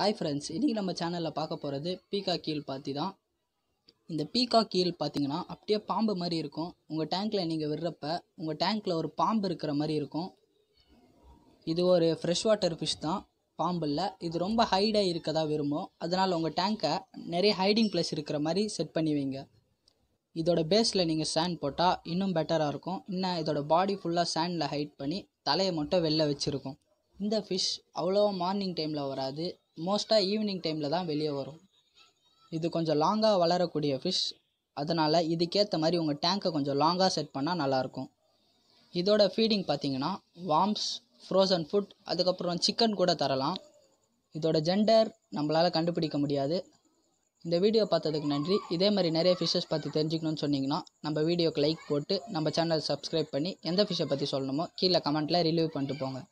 hi friends இன்றைக்கி நம்ம சேனலில் பார்க்க போகிறது பீகா கீழ் பாத்தி தான் இந்த பீகா கீழ் பார்த்தீங்கன்னா அப்படியே பாம்பு மாதிரி இருக்கும் உங்கள் டேங்க்கில் நீங்கள் விடுறப்ப உங்கள் டேங்க்கில் ஒரு பாம்பு இருக்கிற மாதிரி இருக்கும் இது ஒரு ஃப்ரெஷ் வாட்டர் ஃபிஷ் தான் பாம்பு இல்லை இது ரொம்ப ஹைடாக இருக்கதா விரும்பும் அதனால் உங்கள் டேங்க்கை நிறைய ஹைடிங் ப்ளஸ் இருக்கிற மாதிரி செட் பண்ணி வைங்க இதோட பேஸில் நீங்கள் சேண்ட் போட்டால் இன்னும் பெட்டராக இருக்கும் இன்னும் இதோட பாடி ஃபுல்லாக சேண்டில் ஹைட் பண்ணி தலையை மட்டும் வெளில வச்சுருக்கும் இந்த ஃபிஷ் அவ்வளோவா மார்னிங் டைமில் வராது மோஸ்ட்டாக ஈவினிங் டைமில் தான் வெளியே வரும் இது கொஞ்சம் லாங்காக வளரக்கூடிய ஃபிஷ் அதனால் இதுக்கேற்ற மாதிரி உங்கள் டேங்க்கை கொஞ்சம் லாங்காக செட் பண்ணால் நல்லாயிருக்கும் இதோட ஃபீடிங் பார்த்தீங்கன்னா வார்ம்ஸ் ஃப்ரோசன் ஃபுட் அதுக்கப்புறம் சிக்கன் கூட தரலாம் இதோட ஜெண்டர் நம்மளால் கண்டுபிடிக்க முடியாது இந்த வீடியோ பார்த்ததுக்கு நன்றி இதே மாதிரி நிறைய ஃபிஷ்ஷஸ் பற்றி தெரிஞ்சுக்கணும்னு சொன்னிங்கன்னா நம்ம வீடியோக்கு லைக் போட்டு நம்ம சேனல் சப்ஸ்கிரைப் பண்ணி எந்த ஃபிஷ்ஷை பற்றி சொல்லணுமோ கீழே கமெண்ட்டில் ரிலீவ் பண்ணிட்டு போங்க